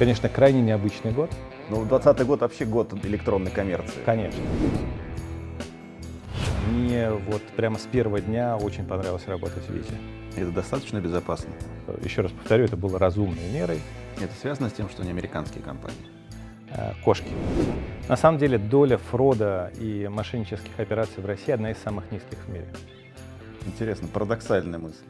Конечно, крайне необычный год. Ну, 20 год вообще год электронной коммерции. Конечно. Мне вот прямо с первого дня очень понравилось работать в Визе. Это достаточно безопасно? Еще раз повторю, это было разумной мерой. Это связано с тем, что они американские компании? Э, кошки. На самом деле доля фрода и мошеннических операций в России одна из самых низких в мире. Интересно, парадоксальная мысль.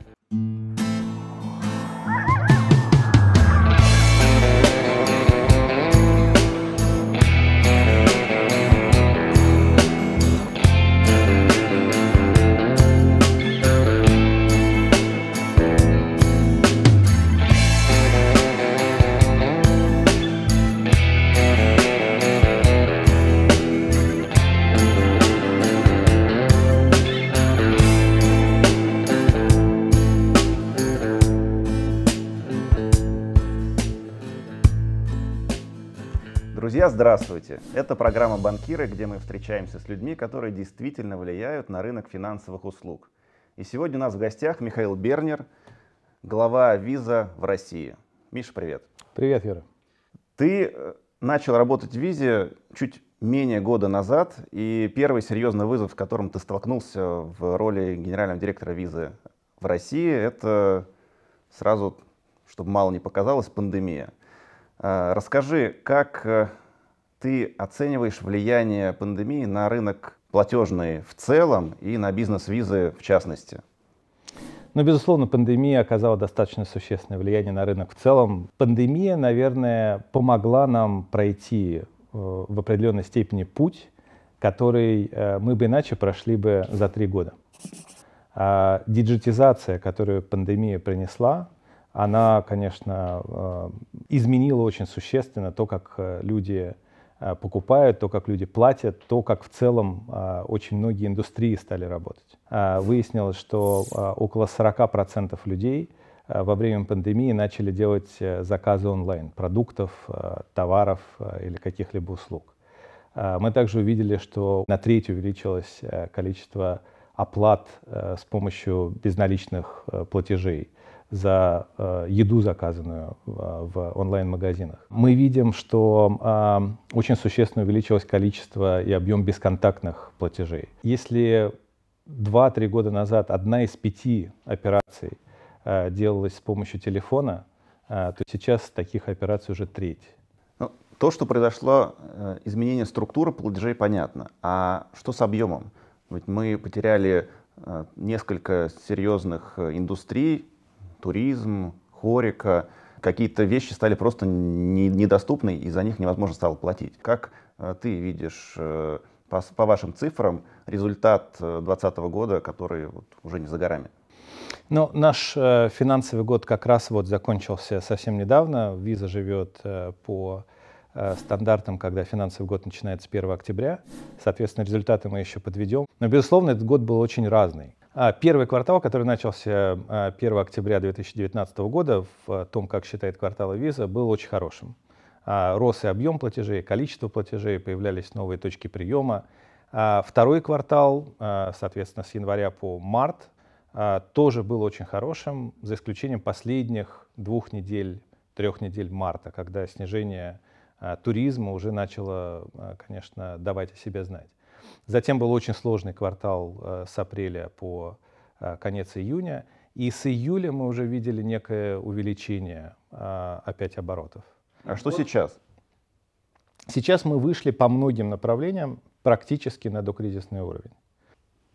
Друзья, здравствуйте! Это программа «Банкиры», где мы встречаемся с людьми, которые действительно влияют на рынок финансовых услуг. И сегодня у нас в гостях Михаил Бернер, глава Виза в России. Миша, привет. Привет, Вера. Ты э, начал работать в Визе чуть менее года назад, и первый серьезный вызов, с которым ты столкнулся в роли генерального директора Визы в России, это сразу, чтобы мало не показалось, пандемия. Э, расскажи, как э, ты оцениваешь влияние пандемии на рынок платежный в целом и на бизнес-визы в частности? Ну, безусловно, пандемия оказала достаточно существенное влияние на рынок в целом. Пандемия, наверное, помогла нам пройти э, в определенной степени путь, который э, мы бы иначе прошли бы за три года. А диджитизация, которую пандемия принесла, она, конечно, э, изменила очень существенно то, как люди Э, покупают, то, как люди платят, то, как в целом э, очень многие индустрии стали работать. Э, выяснилось, что около 40% людей во время пандемии начали делать заказы онлайн продуктов, товаров или каких-либо услуг. Мы также увидели, что на треть увеличилось количество оплат с помощью безналичных платежей – за э, еду, заказанную э, в онлайн-магазинах. Мы видим, что а, очень существенно увеличилось количество и объем бесконтактных платежей. Если 2-3 года назад одна из пяти операций э, делалась с помощью телефона, то сейчас таких операций уже треть. Ну, то, что произошло изменение структуры платежей, понятно. А что с объемом? Ведь мы потеряли несколько серьезных индустрий, туризм, хорика, какие-то вещи стали просто не, недоступны, и за них невозможно стало платить. Как э, ты видишь э, по, по вашим цифрам результат 2020 э, года, который вот уже не за горами? Ну, наш э, финансовый год как раз вот закончился совсем недавно. Виза живет э, по э, стандартам, когда финансовый год начинается с 1 октября. Соответственно, результаты мы еще подведем. Но, безусловно, этот год был очень разный. А, первый квартал, который начался 1 а, октября 2019 года, в а, том, как считает квартал виза, был очень хорошим. Рос и объем платежей, количество платежей, появлялись новые точки приема. Второй квартал, соответственно, с января по март, тоже был очень хорошим, за исключением последних двух недель, трех недель марта, когда снижение туризма уже начало, конечно, давать о себе знать. Затем был очень сложный квартал э, с апреля по э, конец июня. И с июля мы уже видели некое увеличение э, опять оборотов. А что вот. сейчас? Сейчас мы вышли по многим направлениям практически на докризисный уровень.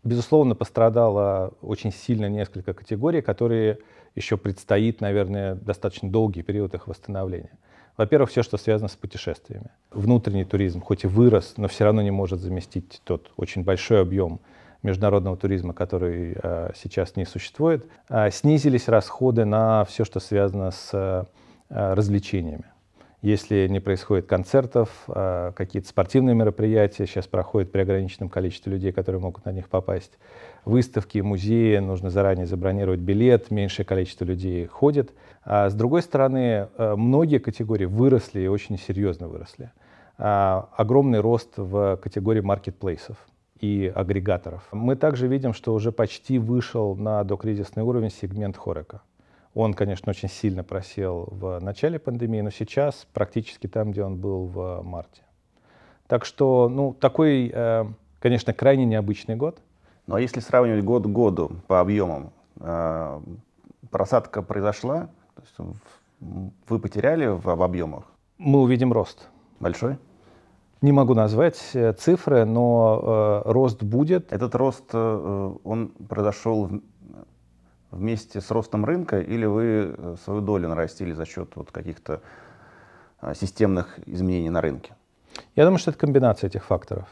Безусловно, пострадало очень сильно несколько категорий, которые еще предстоит, наверное, достаточно долгий период их восстановления. Во-первых, все, что связано с путешествиями. Внутренний туризм, хоть и вырос, но все равно не может заместить тот очень большой объем международного туризма, который а, сейчас не существует, а, снизились расходы на все, что связано с а, э, развлечениями если не происходит концертов, а, какие-то спортивные мероприятия сейчас проходят при ограниченном количестве людей, которые могут на них попасть, выставки, музеи, нужно заранее забронировать билет, меньшее количество людей ходит. А с другой стороны, э, многие категории выросли и очень серьезно выросли. А, огромный рост в категории маркетплейсов и агрегаторов. Мы также видим, что уже почти вышел на докризисный уровень сегмент хорека. Он, конечно, очень сильно просел в начале пандемии, но сейчас практически там, где он был в марте. Так что, ну, такой, э, конечно, крайне необычный год. Ну, а если сравнивать год к году по объемам, э, просадка произошла, вы потеряли в, в объемах? Мы увидим рост. Большой? Не могу назвать э, цифры, но э, рост будет. Этот рост, э, он произошел вместе с ростом рынка, или вы э, свою долю нарастили за счет вот каких-то а, системных изменений на рынке? Я думаю, что это комбинация этих факторов.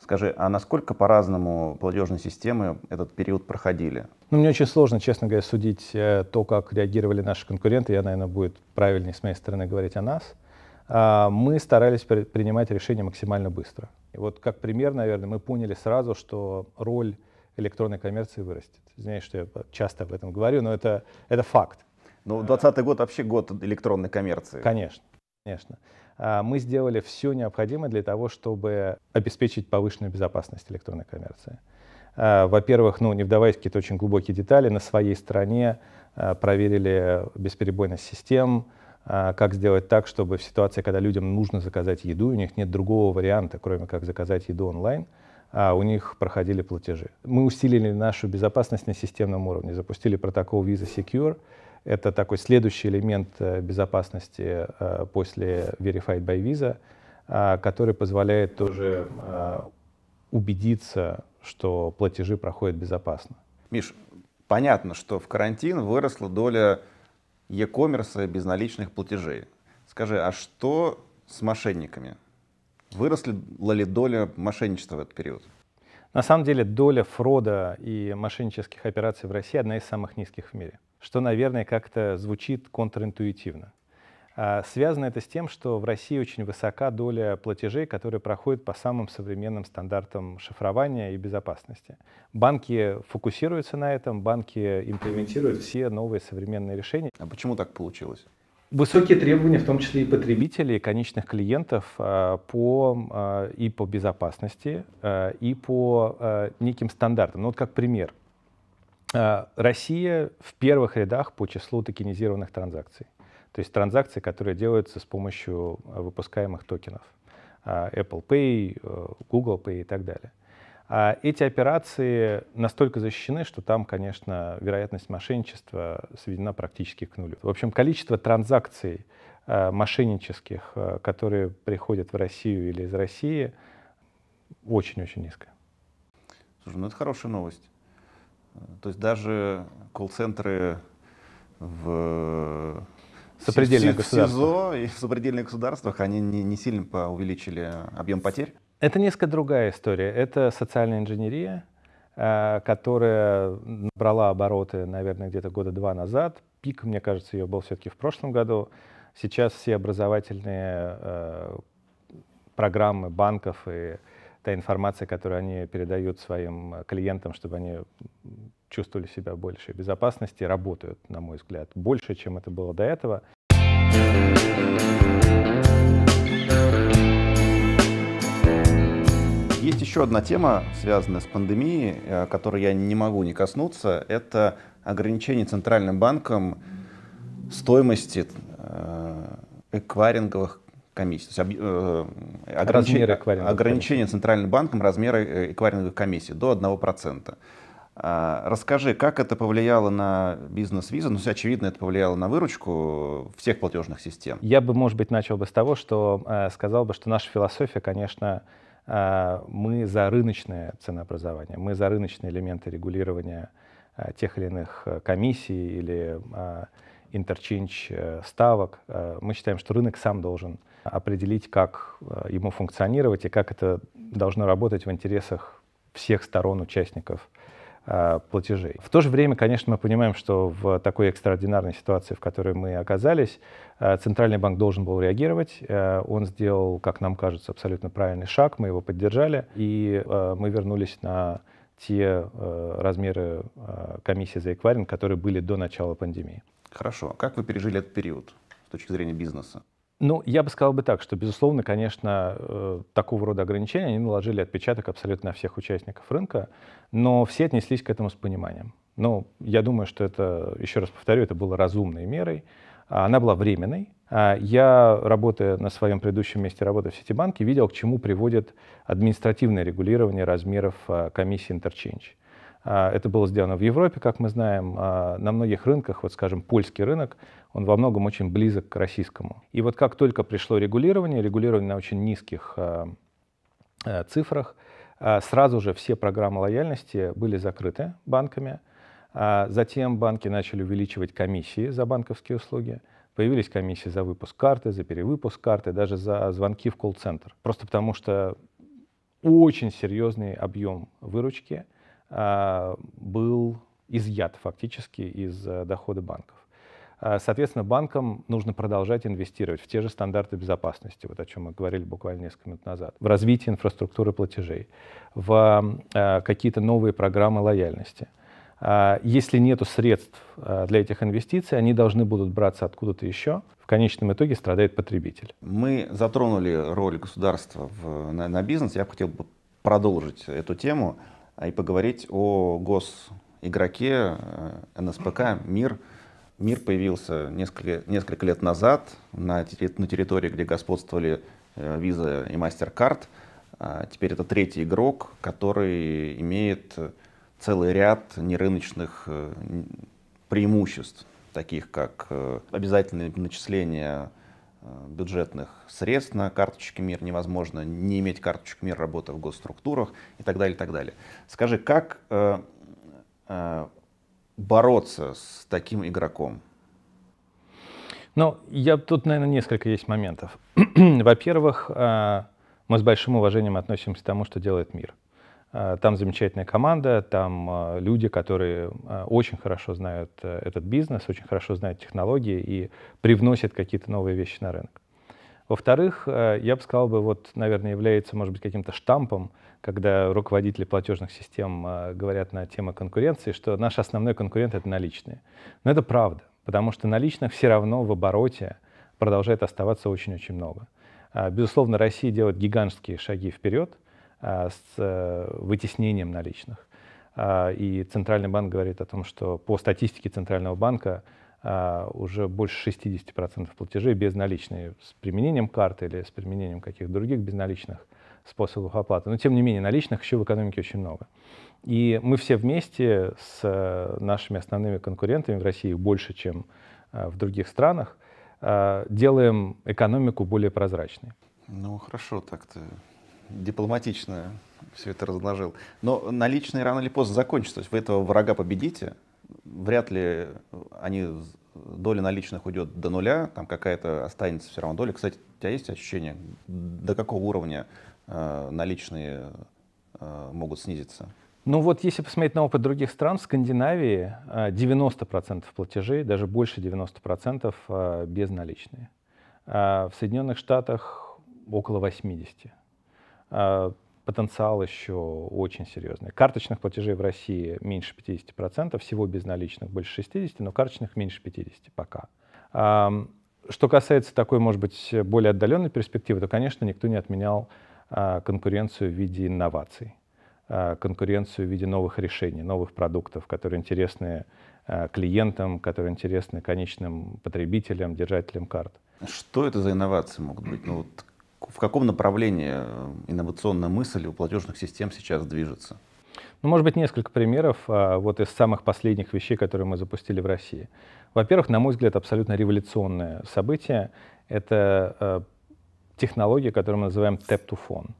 Скажи, а насколько по-разному платежные системы этот период проходили? Ну, мне очень сложно, честно говоря, судить э, то, как реагировали наши конкуренты. Я, наверное, будет правильнее с моей стороны говорить о нас. А, мы старались принимать решения максимально быстро. И вот как пример, наверное, мы поняли сразу, что роль электронной коммерции вырастет. Знаешь, что я часто об этом говорю, но это, это факт. Ну, 2020 э, год вообще год электронной коммерции. Конечно, конечно. А, мы сделали все необходимое для того, чтобы обеспечить повышенную безопасность электронной коммерции. А, во-первых, ну, не вдаваясь в какие-то очень глубокие детали, на своей стране а, проверили бесперебойность систем, как сделать так, чтобы в ситуации, когда людям нужно заказать еду, у них нет другого варианта, кроме как заказать еду онлайн – а у них проходили платежи. Мы усилили нашу безопасность на системном уровне, запустили протокол Visa Secure. Это такой следующий элемент э, безопасности э, после Verified by Visa, а, который позволяет тоже а, убедиться, что платежи проходят безопасно. Миш, понятно, что в карантин выросла доля e-commerce безналичных платежей. Скажи, а что с мошенниками? Выросла ли доля мошенничества в этот период? На самом деле доля фрода и мошеннических операций в России одна из самых низких в мире, что, наверное, как-то звучит контринтуитивно. А, связано это с тем, что в России очень высока доля платежей, которые проходят по самым современным стандартам шифрования и безопасности. Банки фокусируются на этом, банки имплементируют все новые современные решения. А почему так получилось? Высокие требования, в том числе и потребителей, конечных клиентов э, по, э, и по безопасности, э, и по неким стандартам. Ну, вот как пример. Россия в первых рядах по числу токенизированных транзакций. То есть транзакции, которые делаются с помощью выпускаемых токенов. Apple Pay, Google Pay и так далее. А, эти операции настолько защищены, что там, конечно, вероятность мошенничества сведена практически к нулю. В общем, количество транзакций а, мошеннических, а, которые приходят в Россию или из России, очень-очень низкое. Слушай, ну это хорошая новость. То есть даже колл-центры в сопредельных в СИЗО и в сопредельных государствах, они не, не сильно увеличили объем потерь? Это несколько другая история. Это социальная инженерия, э, которая набрала обороты, наверное, где-то года два назад. Пик, мне кажется, ее был все-таки в прошлом году. Сейчас все образовательные э, программы банков и та информация, которую они передают своим клиентам, чтобы они чувствовали себя больше безопасности, работают, на мой взгляд, больше, чем это было до этого. Есть еще одна тема, связанная с пандемией, э, которой я не могу не коснуться. Это ограничение Центральным банком стоимости э, эквайринговых комиссий. То есть, э, ограничение, ограничение Центральным банком размера э, эквайринговых комиссий до 1%. А, расскажи, как это повлияло на бизнес визу Ну, очевидно, это повлияло на выручку всех платежных систем. Я бы, может быть, начал бы с того, что э, сказал бы, что наша философия, конечно, а, мы за рыночное ценообразование, мы за рыночные элементы регулирования а, тех или иных э, комиссий или а, интерчинч э, ставок. Мы считаем, что рынок сам должен определить, как э, ему функционировать и как это должно работать в интересах всех сторон участников Э, платежей. В то же время, конечно, мы понимаем, что в такой экстраординарной ситуации, в которой мы оказались, э, Центральный банк должен был реагировать. Э, он сделал, как нам кажется, абсолютно правильный шаг, мы его поддержали, и мы вернулись на те размеры комиссии за эквайринг, которые были до начала пандемии. Хорошо. Как вы пережили этот период с точки зрения бизнеса? Ну, я бы сказал бы так, что, безусловно, конечно, э, такого рода ограничения, они наложили отпечаток абсолютно на всех участников рынка, но все отнеслись к этому с пониманием. Ну, я думаю, что это, еще раз повторю, это было разумной мерой. А она была временной. А я, работая на своем предыдущем месте работы в Ситибанке, видел, к чему приводит административное регулирование размеров а, комиссии интерчейндж. А, это было сделано в Европе, как мы знаем, а, на многих рынках, вот скажем, польский рынок, он во многом очень близок к российскому. И вот как только пришло регулирование, регулирование на очень низких а, цифрах, сразу же все программы лояльности были закрыты банками. Затем банки начали увеличивать комиссии за банковские услуги. Появились комиссии за выпуск карты, за перевыпуск карты, даже за звонки в колл-центр. Просто потому что очень серьезный объем выручки – а, был изъят фактически из э, дохода банков. А, соответственно, банкам нужно продолжать инвестировать в те же стандарты безопасности, вот о чем мы говорили буквально несколько минут назад, в развитие инфраструктуры платежей, в а, какие-то новые программы лояльности. Если нет средств для этих инвестиций, они должны будут браться откуда-то еще. В конечном итоге страдает потребитель. Мы затронули роль государства в, на, на бизнес. Я хотел бы продолжить эту тему. А и поговорить о гос-игроке э, НСПК «Мир». «Мир» появился несколько, несколько лет назад на, на территории, где господствовали э, Visa и MasterCard. А теперь это третий игрок, который имеет целый ряд нерыночных э, преимуществ, таких как обязательное начисление Э, бюджетных средств на карточке МИР, невозможно не иметь карточек МИР, работа в госструктурах и так далее, и так далее. Скажи, как э, э, бороться с таким игроком? Ну, я, тут, наверное, несколько есть моментов. Во-первых, э, мы с большим уважением относимся к тому, что делает мир. Э, там замечательная команда, там э, люди, которые э, очень хорошо знают этот бизнес, очень хорошо знают технологии и привносят какие-то новые вещи на рынок. Во-вторых, я бы сказал, бы, вот, наверное, является, может быть, каким-то штампом, когда руководители платежных систем говорят на тему конкуренции, что наш основной конкурент — это наличные. Но это правда, потому что наличных все равно в обороте продолжает оставаться очень-очень много. Безусловно, Россия делает гигантские шаги вперед — Э, с э, вытеснением наличных. Э, и Центральный банк говорит о том, что по статистике Центрального банка уже больше 60% платежей безналичные с применением карты или с применением каких-то других безналичных способов оплаты. Но, тем не менее, наличных еще в экономике очень много. И мы все вместе с нашими основными конкурентами в России больше, чем в других странах, делаем экономику более прозрачной. Ну, хорошо так-то дипломатично все это разложил. Но наличные рано или поздно закончатся. То есть вы этого врага победите, вряд ли они доля наличных уйдет до нуля, там какая-то останется все равно доля. Кстати, у тебя есть ощущение, до какого уровня э, наличные э, могут снизиться? Ну вот если посмотреть на опыт других стран, в Скандинавии 90% э, платежей, даже больше 90% э, безналичные. А в Соединенных Штатах около 80%. А, потенциал еще очень серьезный. Карточных платежей в России меньше 50%, всего безналичных больше 60%, но карточных меньше 50% пока. Что касается такой, может быть, более отдаленной перспективы, то, конечно, никто не отменял а, конкуренцию в виде инноваций, а, конкуренцию в виде новых решений, новых продуктов, которые интересны клиентам, которые интересны конечным потребителям, держателям карт. Что это за инновации могут быть? Ну, вот в каком направлении э, инновационная мысль у платежных систем сейчас движется? Ну, может быть, несколько примеров а, вот из самых последних вещей, которые мы запустили в России. Во-первых, на мой взгляд, абсолютно революционное событие — это э, технология, которую мы называем tap-to-phone.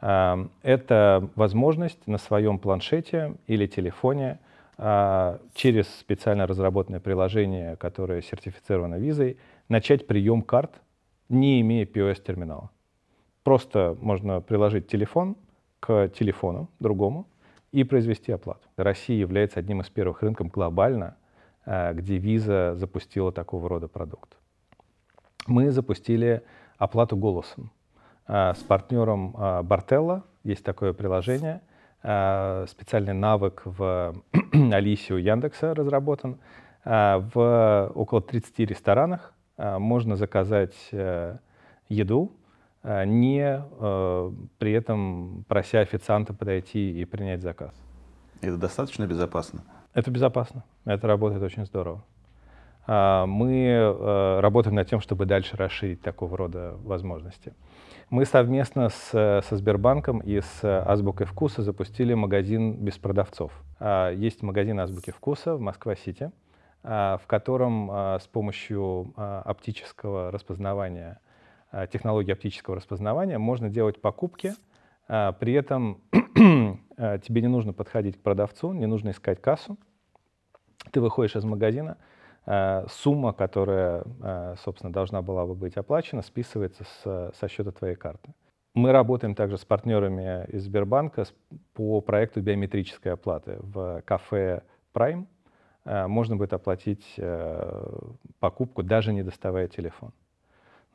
А, это возможность на своем планшете или телефоне а, через специально разработанное приложение, которое сертифицировано визой, начать прием карт, не имея POS-терминала. Просто можно приложить телефон к телефону другому и произвести оплату. Россия является одним из первых рынков глобально, э, где Visa запустила такого рода продукт. Мы запустили оплату голосом э, с партнером э, Bartella. Есть такое приложение. Специальный навык в Алисе у Яндекса разработан. В около 30 ресторанах можно заказать еду Э, не э, при этом прося официанта подойти и принять заказ. Это достаточно безопасно? Это безопасно. Это работает очень здорово. А, мы э, работаем над тем, чтобы дальше расширить такого рода возможности. Мы совместно с, со Сбербанком и с Азбукой Вкуса запустили магазин без продавцов. А, есть магазин Азбуки Вкуса в Москва-Сити, а, в котором с помощью оптического распознавания Э, технологии оптического распознавания можно делать покупки, э, при этом э, тебе не нужно подходить к продавцу, не нужно искать кассу. Ты выходишь из магазина, сумма, которая, собственно, должна была бы быть оплачена, списывается с, со счета твоей карты. Мы работаем также с партнерами из Сбербанка по проекту биометрической оплаты. В кафе Prime можно будет оплатить покупку, даже не доставая телефон.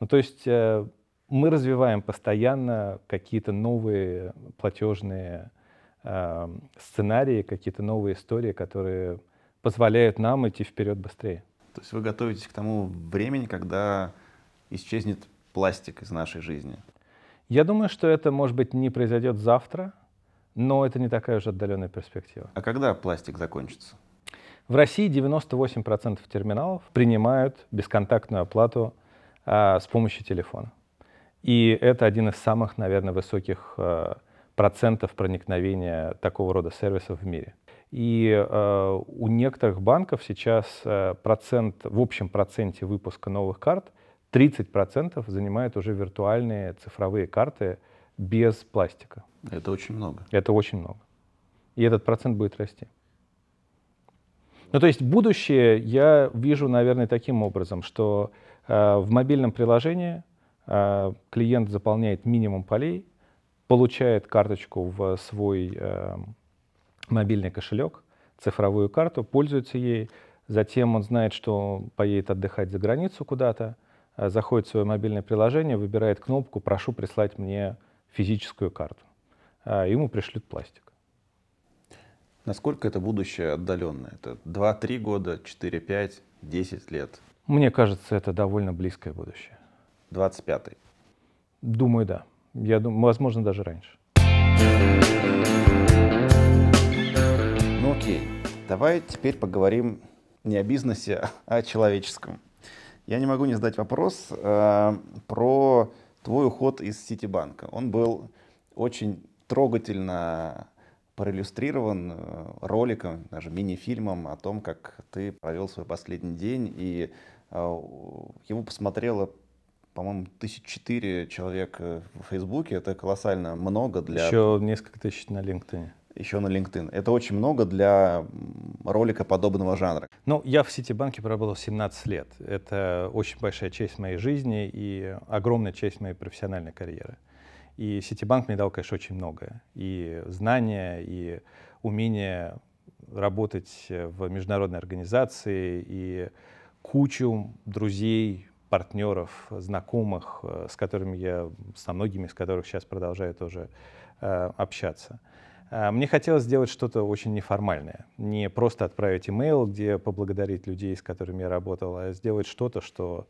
Ну, то есть э, мы развиваем постоянно какие-то новые платежные э, сценарии, какие-то новые истории, которые позволяют нам идти вперед быстрее. То есть вы готовитесь к тому времени, когда исчезнет пластик из нашей жизни? Я думаю, что это, может быть, не произойдет завтра, но это не такая уже отдаленная перспектива. А когда пластик закончится? В России 98% терминалов принимают бесконтактную оплату а, с помощью телефона. И это один из самых, наверное, высоких а, процентов проникновения такого рода сервисов в мире. И э, у некоторых банков сейчас процент, в общем проценте выпуска новых карт 30% занимают уже виртуальные цифровые карты без пластика. Это очень много. Это очень много. И этот процент будет расти. Ну, то есть будущее я вижу, наверное, таким образом, что Э, в мобильном приложении э, клиент заполняет минимум полей, получает карточку в свой эм, мобильный кошелек, цифровую карту, пользуется ей, затем он знает, что поедет отдыхать за границу куда-то, э, заходит в свое мобильное приложение, выбирает кнопку «Прошу прислать мне физическую карту». Ему пришлют пластик. Насколько это будущее отдаленное? Это 2-3 года, 4-5, 10 лет? Мне кажется, это довольно близкое будущее. 25-й? Думаю, да. Я думаю, возможно, даже раньше. Ну окей, давай теперь поговорим не о бизнесе, а о человеческом. Я не могу не задать вопрос э, про твой уход из Ситибанка. Он был очень трогательно проиллюстрирован э, роликом, даже мини-фильмом о том, как ты провел свой последний день и а, его посмотрело, по-моему, тысяч четыре человек э, в Фейсбуке. Это колоссально много для... Еще несколько тысяч на LinkedIn еще на LinkedIn. Это очень много для ролика подобного жанра. Ну, я в Ситибанке проработал 17 лет. Это очень большая часть моей жизни и огромная часть моей профессиональной карьеры. И Ситибанк мне дал, конечно, очень многое. И знания, и умение работать э, в международной организации, и кучу друзей, партнеров, знакомых, э, с которыми я, со многими из которых сейчас продолжаю тоже э, общаться. Э, мне хотелось сделать что-то очень неформальное. Не просто отправить имейл, где поблагодарить людей, с которыми я работал, а сделать что-то, что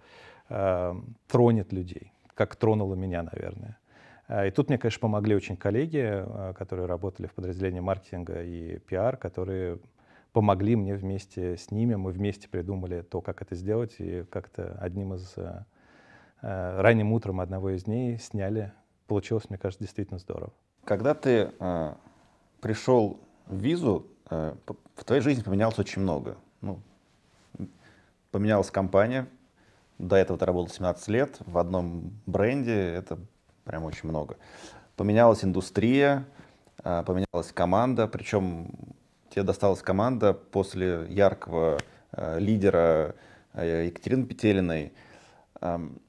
э, тронет людей, как тронуло меня, наверное. Э, и тут мне, конечно, помогли очень коллеги, которые работали в подразделении маркетинга и пиар, которые помогли мне вместе с ними. Мы вместе придумали то, как это сделать. И как-то одним из... Э, э, ранним утром одного из дней сняли. Получилось, мне кажется, действительно здорово. Когда ты э, пришел в визу, э, в твоей жизни поменялось очень много. Ну, поменялась компания. До этого ты работал 17 лет в одном бренде. Это прям очень много. Поменялась индустрия, э, поменялась команда. Причем тебе досталась команда после яркого э, лидера э, Екатерины Петелиной. Эм,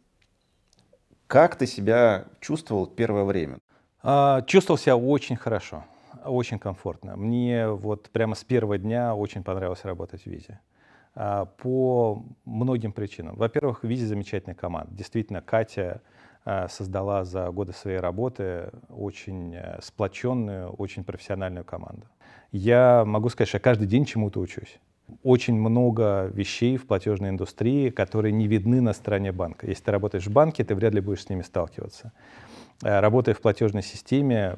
как ты себя чувствовал первое время? А, чувствовал себя очень хорошо, очень комфортно. Мне вот прямо с первого дня очень понравилось работать в Визе а, по многим причинам. Во-первых, Визе замечательная команда. Действительно, Катя э, создала за годы своей работы очень э, сплоченную, очень профессиональную команду я могу сказать, что я каждый день чему-то учусь. Очень много вещей в платежной индустрии, которые не видны на стороне банка. Если ты работаешь в банке, ты вряд ли будешь с ними сталкиваться. Э, работая в платежной системе,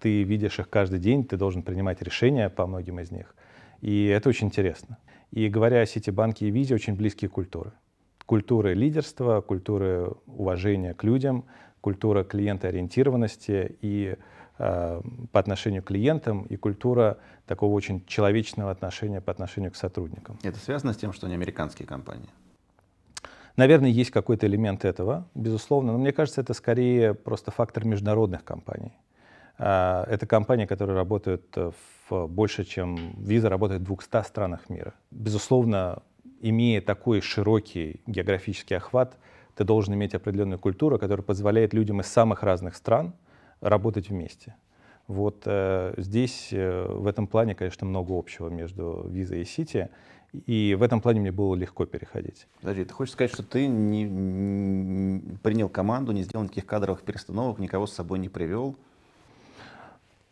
ты видишь их каждый день, ты должен принимать решения по многим из них. И это очень интересно. И говоря о Ситибанке и Визе, очень близкие культуры. Культуры лидерства, культуры уважения к людям, культура клиентоориентированности и ориентированности Э, по отношению к клиентам и культура такого очень человечного отношения по отношению к сотрудникам. Это связано с тем, что они американские компании? Наверное, есть какой-то элемент этого, безусловно, но мне кажется, это скорее просто фактор международных компаний. Э, это компании, которые работают э, в больше, чем виза работает в 200 странах мира. Безусловно, имея такой широкий географический охват, ты должен иметь определенную культуру, которая позволяет людям из самых разных стран – работать вместе. Вот э, здесь э, в этом плане, конечно, много общего между Visa и City. И в этом плане мне было легко переходить. Подожди, ты хочешь сказать, что ты не, не принял команду, не сделал никаких кадровых перестановок, никого с собой не привел?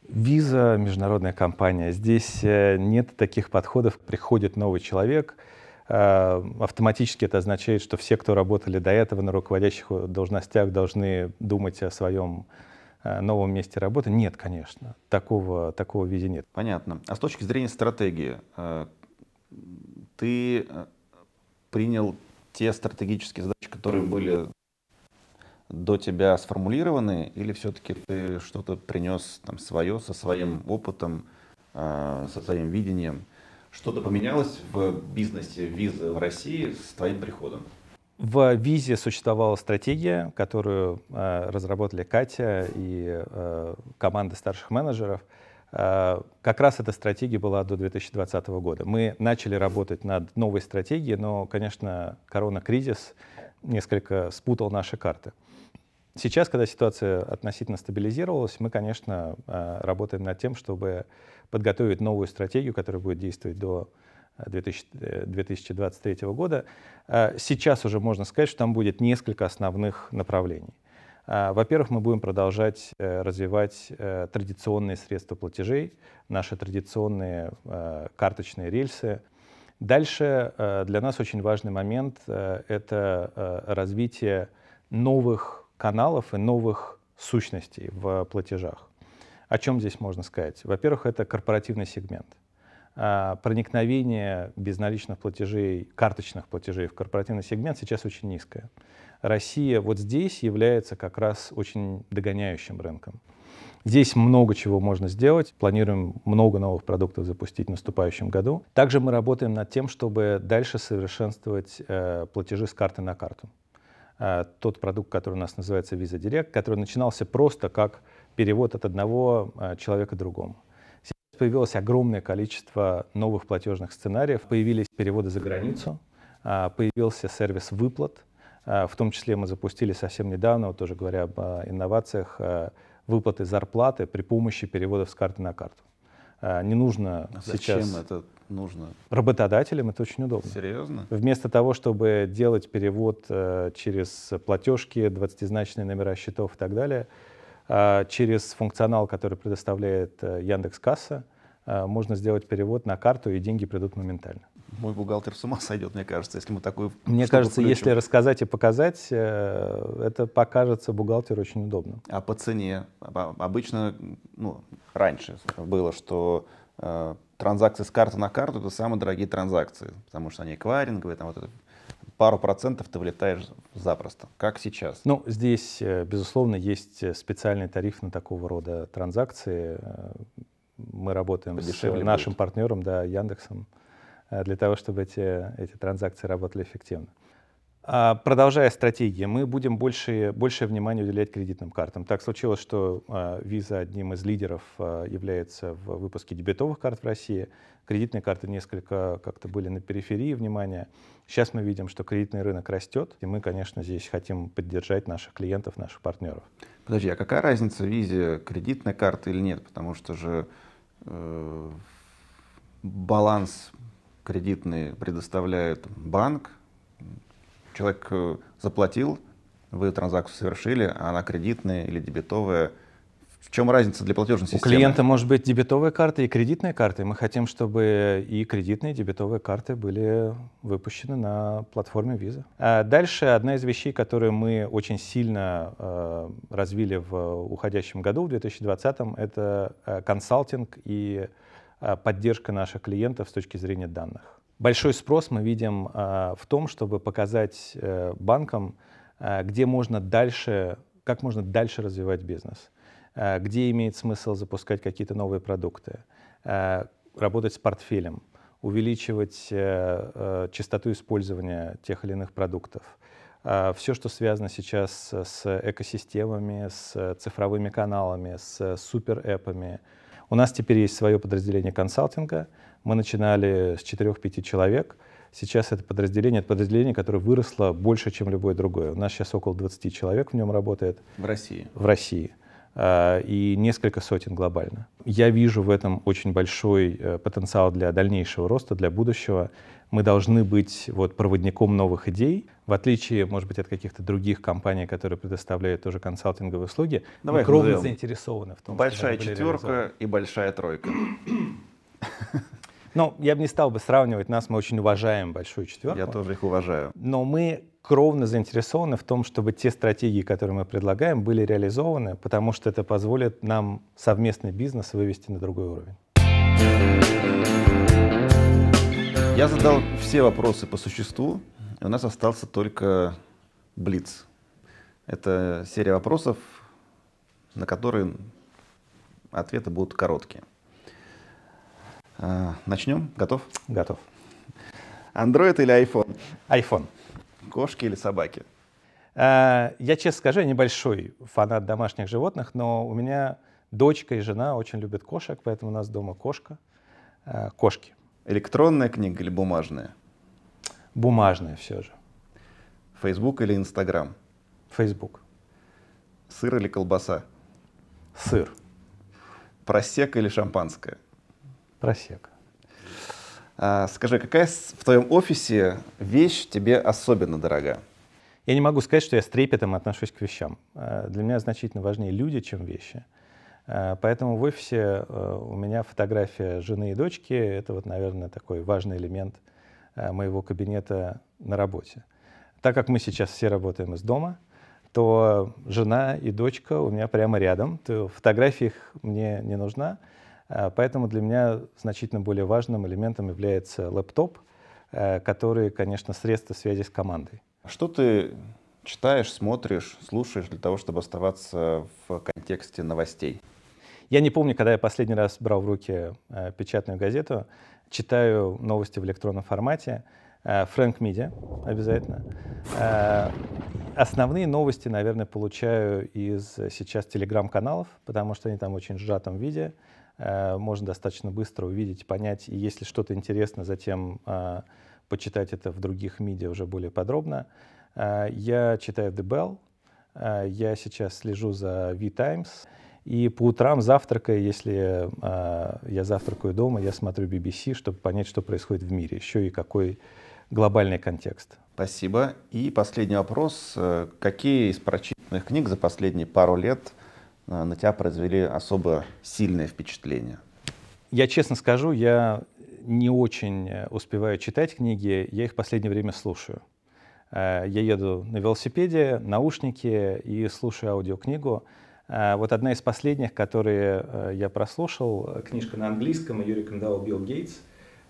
Виза — международная компания. Здесь э, нет таких подходов. Приходит новый человек, э, автоматически это означает, что все, кто работали до этого на руководящих должностях, должны думать о своем Э, новом месте работы. Нет, конечно, такого, такого виде нет. Понятно. А с точки зрения стратегии, э, ты э, принял те стратегические задачи, которые были до тебя сформулированы, или все-таки ты что-то принес там свое, со своим опытом, со своим видением? Что-то поменялось в бизнесе визы в России с твоим приходом? В визе существовала стратегия, которую э, разработали Катя и э, команда старших менеджеров. Э, как раз эта стратегия была до 2020 года. Мы начали работать над новой стратегией, но, конечно, корона-кризис несколько спутал наши карты. Сейчас, когда ситуация относительно стабилизировалась, мы, конечно, э, работаем над тем, чтобы подготовить новую стратегию, которая будет действовать до 2023 э, года, э, сейчас уже можно сказать, что там будет несколько основных направлений. Э, во-первых, мы будем продолжать развивать традиционные средства платежей, наши традиционные карточные рельсы. Дальше для нас очень важный момент — это развитие новых каналов и новых сущностей в платежах. О чем здесь можно сказать? Во-первых, это корпоративный сегмент — а, проникновение безналичных платежей, карточных платежей в корпоративный сегмент сейчас очень низкое. Россия вот здесь является как раз очень догоняющим рынком. Здесь много чего можно сделать. Планируем много новых продуктов запустить в наступающем году. Также мы работаем над тем, чтобы дальше совершенствовать э, платежи с карты на карту. Э, тот продукт, который у нас называется Visa Direct, который начинался просто как перевод от одного э, человека другому. Появилось огромное количество новых платежных сценариев, появились переводы за границу, а, появился сервис выплат, а, в том числе мы запустили совсем недавно, вот тоже говоря об а, инновациях, выплаты зарплаты при помощи переводов с карты на карту. Не нужно а сейчас... Зачем это нужно? Работодателям это очень удобно. Серьезно? Вместо того, чтобы делать перевод э, через платежки, 20-значные номера счетов и так далее, а, через функционал, который предоставляет э, Яндекс Касса, а, можно сделать перевод на карту, и деньги придут моментально. Мой бухгалтер с ума сойдет, мне кажется, если мы такую... Мне кажется, включим. если рассказать и показать, э, это покажется бухгалтеру очень удобно. А по цене? Обычно, ну, раньше было, что э, транзакции с карты на карту — это самые дорогие транзакции, потому что они эквайринговые, там вот это пару процентов ты влетаешь запросто, как сейчас. Ну, здесь, э, безусловно, есть э, специальный тариф на такого рода транзакции. Э, мы работаем Подешевле с нашим будет. партнером, да, Яндексом, для того, чтобы эти, эти транзакции работали эффективно. А, продолжая стратегию, мы будем больше, больше внимания уделять кредитным картам. Так случилось, что а, Visa одним из лидеров а, является в выпуске дебетовых карт в России. Кредитные карты несколько как-то были на периферии внимания. Сейчас мы видим, что кредитный рынок растет, и мы, конечно, здесь хотим поддержать наших клиентов, наших партнеров. Подожди, а какая разница Visa кредитной карты или нет? Потому что же э, баланс кредитный предоставляет банк, человек э, заплатил, вы транзакцию совершили, а она кредитная или дебетовая. В чем разница для платежной системы? У клиента может быть дебетовая карта и кредитная карта. мы хотим, чтобы и кредитные, и дебетовые карты были выпущены на платформе Visa. А дальше одна из вещей, которую мы очень сильно э, развили в уходящем году, в 2020, это э, консалтинг и э, поддержка наших клиентов с точки зрения данных. Большой спрос мы видим а, в том, чтобы показать э, банкам, а, где можно дальше, как можно дальше развивать бизнес, а, где имеет смысл запускать какие-то новые продукты, работать с портфелем, увеличивать э, э, частоту использования тех или иных продуктов. все, что связано сейчас с экосистемами, с цифровыми каналами, с супер-эпами. У нас теперь есть свое подразделение консалтинга — мы начинали с 4-5 человек. Сейчас это подразделение, это подразделение, которое выросло больше, чем любое другое. У нас сейчас около 20 человек в нем работает. В России? В России. А, и несколько сотен глобально. Я вижу в этом очень большой э, потенциал для дальнейшего роста, для будущего. Мы должны быть вот, проводником новых идей, в отличие, может быть, от каких-то других компаний, которые предоставляют тоже консалтинговые услуги. Давай мы кровно заинтересованы в том, Большая четверка и большая тройка. Но ну, я бы не стал бы сравнивать нас, мы очень уважаем большую четверку. Я тоже их уважаю. Но мы кровно заинтересованы в том, чтобы те стратегии, которые мы предлагаем, были реализованы, потому что это позволит нам совместный бизнес вывести на другой уровень. Я задал все вопросы по существу, и у нас остался только блиц. Это серия вопросов, на которые ответы будут короткие. А, Начнем? Готов? Готов. Android или iPhone? iPhone. Кошки или собаки? А, я, честно скажу, я небольшой фанат домашних животных, но у меня дочка и жена очень любят кошек, поэтому у нас дома кошка, а, кошки. Электронная книга или бумажная? Бумажная все же. Facebook или Instagram? Facebook. Сыр или колбаса? Сыр. Просека или шампанское? Просек. А, скажи, какая в твоем офисе вещь тебе особенно дорога? Я не могу сказать, что я с трепетом отношусь к вещам. А, для меня значительно важнее люди, чем вещи. А, поэтому в офисе а, у меня фотография жены и дочки. Это вот, наверное, такой важный элемент моего кабинета на работе. Так как мы сейчас все работаем из дома, то жена и дочка у меня прямо рядом. Фотография их мне не нужна. Э, поэтому для меня значительно более важным элементом является лэптоп, э, который, конечно, средство связи с командой. Что ты читаешь, смотришь, слушаешь для того, чтобы оставаться в контексте новостей? Я не помню, когда я последний раз брал в руки э, печатную газету. Читаю новости в электронном формате. Фрэнк э, обязательно. основные новости, наверное, получаю из сейчас телеграм-каналов, потому что они там очень сжатом виде. Э, можно достаточно быстро увидеть, понять. И если что-то интересно, затем э, почитать это в других медиа уже более подробно. Э, я читаю The Bell, я сейчас слежу за V-Times. И по утрам завтракая, если э, я завтракаю дома, я смотрю BBC, чтобы понять, что происходит в мире, еще и какой глобальный контекст. Спасибо. И последний вопрос. Какие из прочитанных книг за последние пару лет Э, на тебя произвели особо сильное впечатление? Я честно скажу, я не очень э, успеваю читать книги, я их в последнее время слушаю. Э, я еду на велосипеде, наушники и слушаю аудиокнигу. Вот одна из последних, которые я прослушал, книжка на английском, ее рекомендовал Билл Гейтс.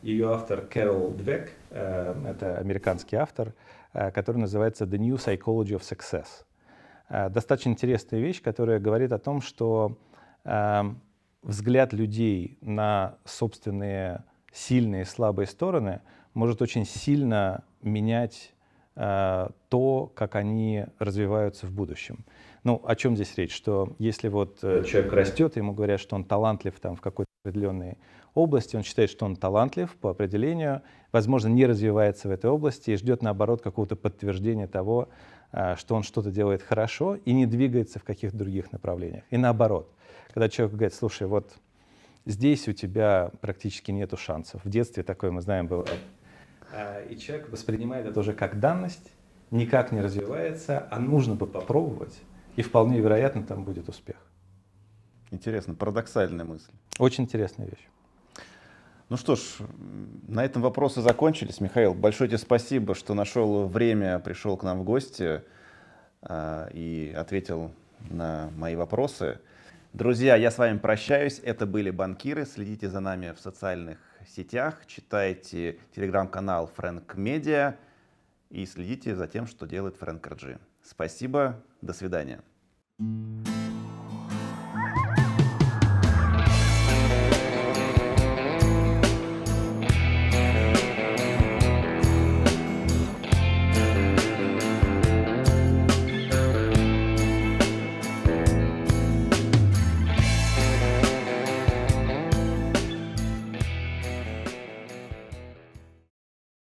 Ее автор Кэрол Двек, это американский автор, который называется «The New Psychology of Success». Э, достаточно интересная вещь, которая говорит о том, что э, взгляд людей на собственные сильные и слабые стороны может очень сильно менять э, то, как они развиваются в будущем. Ну, о чем здесь речь? Что если вот человек растет, ему говорят, что он талантлив там в какой-то определенной области, он считает, что он талантлив по определению, возможно, не развивается в этой области и ждет, наоборот, какого-то подтверждения того, Э, что он что-то делает хорошо и не двигается в каких-то других направлениях. И наоборот, когда человек говорит, слушай, вот здесь у тебя практически нету шансов. В детстве такое, мы знаем, было. А, и человек воспринимает это уже как данность, никак не развивается, а нужно бы попробовать, и вполне вероятно там будет успех. Интересно, парадоксальная мысль. Очень интересная вещь. Ну что ж, на этом вопросы закончились. Михаил, большое тебе спасибо, что нашел время, пришел к нам в гости э, и ответил на мои вопросы. Друзья, я с вами прощаюсь. Это были банкиры. Следите за нами в социальных сетях, читайте телеграм-канал Фрэнк Медиа и следите за тем, что делает Фрэнк Рджи. Спасибо, до свидания. thank you